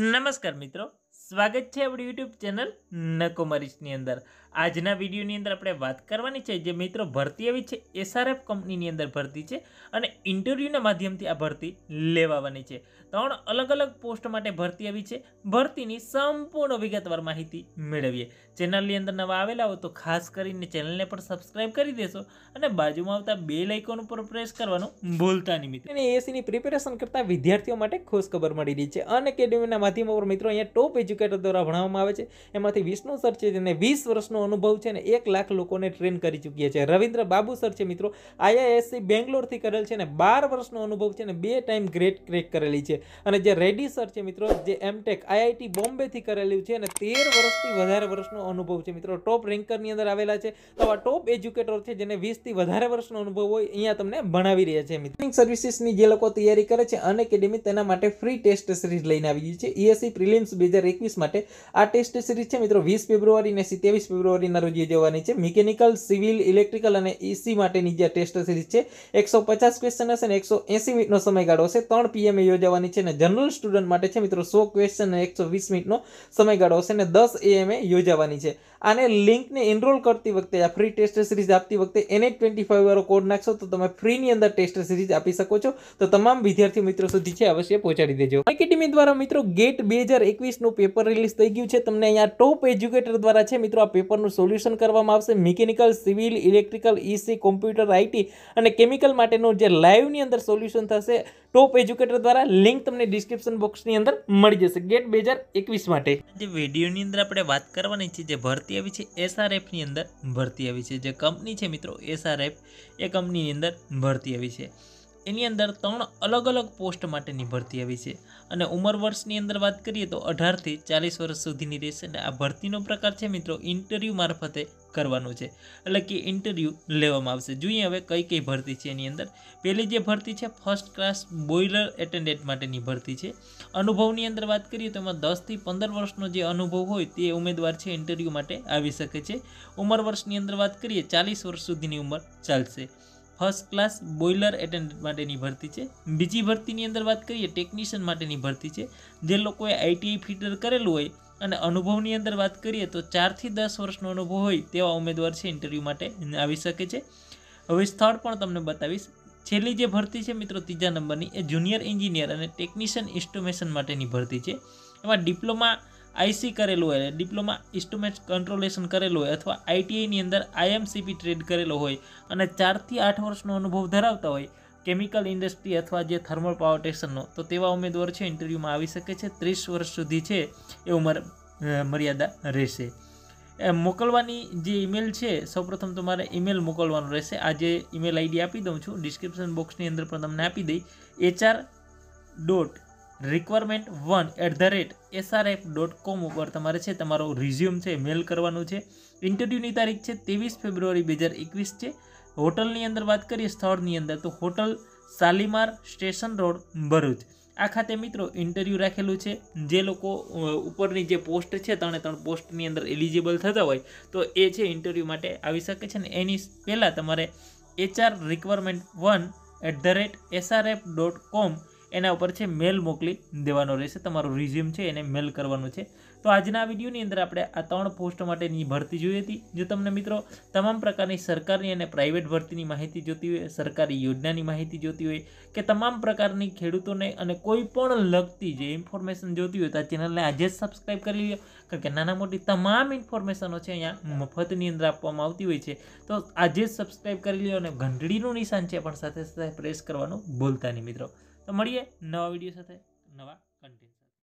Namaskar, Mitro. સ્વાગત છે આપણી યુટ્યુબ ચેનલ નકોમરીશની અંદર આજના વિડીયોની અંદર આપણે વાત કરવાની છે જે મિત્રો ભરતી આવી છે એસઆરએફ કંપનીની અંદર ભરતી છે અને ઇન્ટરવ્યૂના માધ્યમથી આ ભરતી લેવાવાની છે ત્રણ અલગ અલગ પોસ્ટ માટે ભરતી આવી છે ભરતીની સંપૂર્ણ વિગતવાર માહિતી મેળવીએ ચેનલની અંદર નવા આવેલા હોય તો ખાસ કરીને ચેનલને પણ સબસ્ક્રાઇબ કરી દેશો અને બાજુમાં આવતા બે લાઇકોન ઉપર પ્રેસ કરવાનું ભૂલતા નહીં મિત્રો અને એસીની પ્રિપેરેશન કરતા વિદ્યાર્થીઓ માટે ખુશખબર મળી રહી છે અન એકેડેમીના માધ્યમ ઉપર મિત્રો અહીંયા ટોપ એજ્યુકેશન એજ્યુકેટર દ્વારા ભણાવવામાં આવે છે એમાંથી વિષ્ણુ સર છે જેને વીસ વર્ષનો અનુભવ છે ને એક લાખ લોકોને ટ્રેન કરી ચૂક્યા છે રવિન્દ્ર બાબુ સર છે મિત્રો આઈઆઈએસસી બેંગ્લોરથી કરેલ છે ને બાર વર્ષનો અનુભવ છે ને બે ટાઈમ ગ્રેટ ક્રેક કરેલી છે અને જે રેડી સર છે મિત્રો જે એમટેક આઈઆઈટી બોમ્બેથી કરેલું છે અને તેર વર્ષથી વધારે વર્ષનો અનુભવ છે મિત્રો ટોપ રેન્કરની અંદર આવેલા છે તો આ ટોપ એજ્યુકેટર છે જેને વીસથી વધારે વર્ષનો અનુભવ હોય અહીંયા તમને ભણાવી રહ્યા છે મિત્રો સર્વિસીસની જે લોકો તૈયારી કરે છે અનએકેડેમી તેના માટે ફ્રી ટેસ્ટ સિરીઝ લઈને આવી ગઈ છે ઈએસસી e પ્રિલિમ્સ બે હજાર એકવીસ માટે આ ટેસ્ટ સિરીઝ છે મિત્રો વીસ ફેબ્રુઆરી અને સિત્યાવીસ ફેબ્રુઆરીના રોજ યોજવાની છે મિકેનિકલ સિવિલ ઇલેક્ટ્રિકલ અને ઇસી e માટેની જે ટેસ્ટ સિરીઝ છે એકસો પચાસ ક્વેશ્ચન હશે ને એકસો એસી મિનિટનો સમયગાળો હશે ત્રણ પીએમએ યોજવાની છે અને જનરલ સ્ટુડન્ટ માટે છે મિત્રો સો ક્વેશ્ચન અને એકસો વીસ મિનિટનો સમયગાળો હશે અને દસ એએમએ યોજાવાની છે અને લિંકને એનરોલ કરતી વખતે આ ફ્રી ટેસ્ટ સિરીઝ આપતી વખતે એને ટ્વેન્ટી ફાઈવ વાળો કોડ નાખશો તો તમે ફ્રીની અંદર ટેસ્ટ સિરીઝ આપી શકો છો તો તમામ વિદ્યાર્થી મિત્રો સુધી છે અવશ્ય પહોંચાડી દેજો એકેડેમી દ્વારા મિત્રો ગેટ બે હજાર એકવીસનું પેપર રિલીઝ થઈ ગયું છે તમને અહીંયા ટોપ એજ્યુકેટર દ્વારા છે મિત્રો આ પેપરનું સોલ્યુશન કરવામાં આવશે mechanical civil electrical EC computer IT અને કેમિકલ માટેનું જે લાઈવની અંદર સોલ્યુશન થશે ટોપ એજ્યુકેટર દ્વારા લિંક તમને ડિસ્ક્રિપ્શન બોક્સની અંદર મળી જશે ગેટ બે હજાર એકવીસ માટે જે વિડીયોની અંદર આપણે વાત કરવાની છે જે ભરતી આવી છે એસઆરએફની અંદર ભરતી આવી છે જે કંપની છે મિત્રો એસઆરએફ એ કંપનીની અંદર ભરતી આવી છે એની અંદર ત્રણ અલગ અલગ પોસ્ટ માટેની ભરતી આવી છે અને ઉંમર વર્ષની અંદર વાત કરીએ તો અઢારથી ચાલીસ વર્ષ સુધીની રહેશે અને આ ભરતીનો પ્રકાર છે મિત્રો ઇન્ટરવ્યૂ મારફતે કરવાનું છે એટલે કે ઇન્ટરવ્યૂ લેવામાં આવશે જોઈએ હવે કઈ કઈ ભરતી છે એની અંદર પહેલી જે ભરતી છે ફર્સ્ટ ક્લાસ બોઇલર એટેન્ડન્ટ માટેની ભરતી છે અનુભવની અંદર વાત કરીએ તો એમાં દસથી પંદર વર્ષનો જે અનુભવ હોય તે ઉમેદવાર છે ઇન્ટરવ્યૂ માટે આવી શકે છે ઉંમર વર્ષની અંદર વાત કરીએ ચાલીસ વર્ષ સુધીની ઉંમર ચાલશે ફર્સ્ટ ક્લાસ બોઇલર એટેન્ડન્ટ માટેની ભરતી છે બીજી ભરતીની અંદર વાત કરીએ ટેકનિશિયન માટેની ભરતી છે જે લોકોએ આઈટીઆઈ ફીટર કરેલું હોય અને અનુભવની અંદર વાત કરીએ તો ચારથી દસ વર્ષનો અનુભવ હોય તેવા ઉમેદવાર છે ઇન્ટરવ્યૂ માટે આવી શકે છે હવે સ્થળ પણ તમને બતાવીશ છેલ્લી જે ભરતી છે મિત્રો ત્રીજા નંબરની એ જુનિયર એન્જિનિયર અને ટેકનિશિયન ઇન્સ્ટ્રુમેશન માટેની ભરતી છે એમાં ડિપ્લોમા આઈસી કરેલું હોય ડિપ્લોમા ઇન્સ્ટ્રુમેન્ટ કંટ્રોલેશન કરેલું હોય અથવા આઈટીઆઈની અંદર આઈએમસીપી ટ્રેડ કરેલો હોય અને ચારથી આઠ વર્ષનો અનુભવ ધરાવતા હોય કેમિકલ ઇન્ડસ્ટ્રી અથવા જે થર્મલ પાવર સ્ટેશનનો તો તેવા ઉમેદવાર છે ઇન્ટરવ્યૂમાં આવી શકે છે ત્રીસ વર્ષ સુધી છે એ ઉંમર મર્યાદા રહેશે મોકલવાની જે ઈમેલ છે સૌપ્રથમ તમારે ઈમેલ મોકલવાનો રહેશે આ જે ઈમેલ આઈડી આપી દઉં છું ડિસ્ક્રિપ્શન બોક્સની અંદર પણ તમને આપી દઈ HR dot requirement one at the rate SRF dot com ઉપર તમારે છે તમારો રિઝ્યુમ છે મેલ કરવાનું છે ઇન્ટરવ્યૂની તારીખ છે ત્રેવીસ ફેબ્રુઆરી બે હજાર એકવીસ છે હોટલની અંદર વાત કરીએ સ્થળની અંદર તો hotel Shalimar station road Bharuch આ ખાતે મિત્રો ઇન્ટરવ્યૂ રાખેલું છે જે લોકો ઉપરની જે પોસ્ટ છે ત્રણે ત્રણ પોસ્ટની અંદર એલિજિબલ થતા હોય તો એ છે ઇન્ટરવ્યૂ માટે આવી શકે છે ને એની પહેલાં તમારે HR requirement one at the rate SRF dot com એના ઉપર છે મેલ મોકલી દેવાનો રહેશે તમારું રિઝ્યુમ છે એને મેલ કરવાનું છે તો આજના વિડીયોની અંદર આપણે આ ત્રણ પોસ્ટ માટેની ભરતી જોઈ હતી જો તમને મિત્રો તમામ પ્રકારની સરકારની અને પ્રાઇવેટ ભરતીની માહિતી જોતી હોય સરકારી યોજનાની માહિતી જોતી હોય કે તમામ પ્રકારની ખેડૂતોને અને કોઈ પણ લગતી જે ઇન્ફોર્મેશન જોતી હોય તો આ ચેનલને આજે જ સબસ્ક્રાઈબ કરી લો કારણ કે નાના મોટી તમામ ઇન્ફોર્મેશનો છે અહીંયા મફતની અંદર આપવામાં આવતી હોય છે તો આજે જ સબસ્ક્રાઈબ કરી લો અને ઘંટડીનું નિશાન છે પણ સાથે સાથે પ્રેસ કરવાનું ભૂલતા નહીં મિત્રો તો મળીએ નવા વિડીયો સાથે નવા